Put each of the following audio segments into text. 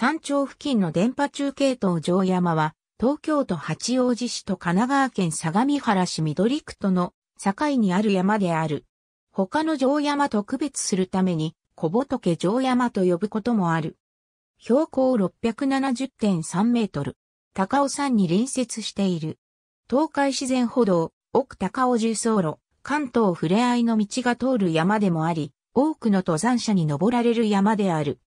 山頂付近の電波中継統城山は、東京都八王子市と神奈川県相模原市緑区との境にある山である。他の城山と区別するために、小仏城山と呼ぶこともある。標高670.3メートル。高尾山に隣接している。東海自然歩道、奥高尾重走路、関東ふれあいの道が通る山でもあり、多くの登山者に登られる山である。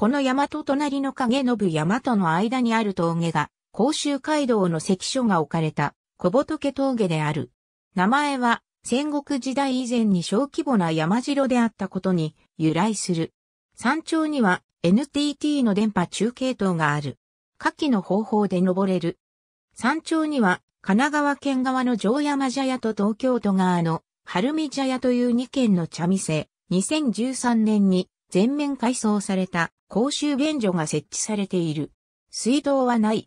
この山と隣の影信山との間にある峠が、甲州街道の関所が置かれた小仏峠である。名前は戦国時代以前に小規模な山城であったことに由来する。山頂には NTT の電波中継塔がある。下記の方法で登れる。山頂には神奈川県側の城山茶屋と東京都側の晴海茶屋という2軒の茶店、2013年に全面改装された公衆便所が設置されている。水道はない。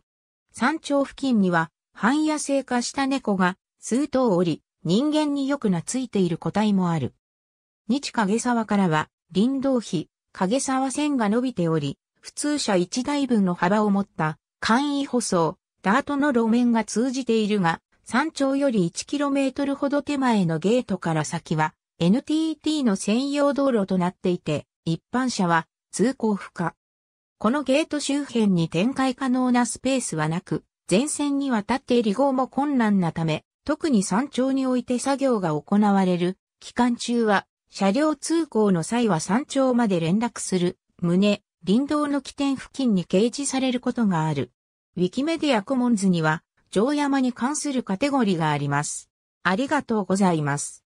山頂付近には半野生化した猫が数頭おり、人間によく懐いている個体もある。日影沢からは林道碑、影沢線が伸びており、普通車1台分の幅を持った簡易舗装、ダートの路面が通じているが、山頂より 1km ほど手前のゲートから先は NTT の専用道路となっていて、一般車は通行不可。このゲート周辺に展開可能なスペースはなく、前線に渡って離合も困難なため、特に山頂において作業が行われる期間中は、車両通行の際は山頂まで連絡する、旨、林道の起点付近に掲示されることがある。ウィキメディアコモンズには、城山に関するカテゴリーがあります。ありがとうございます。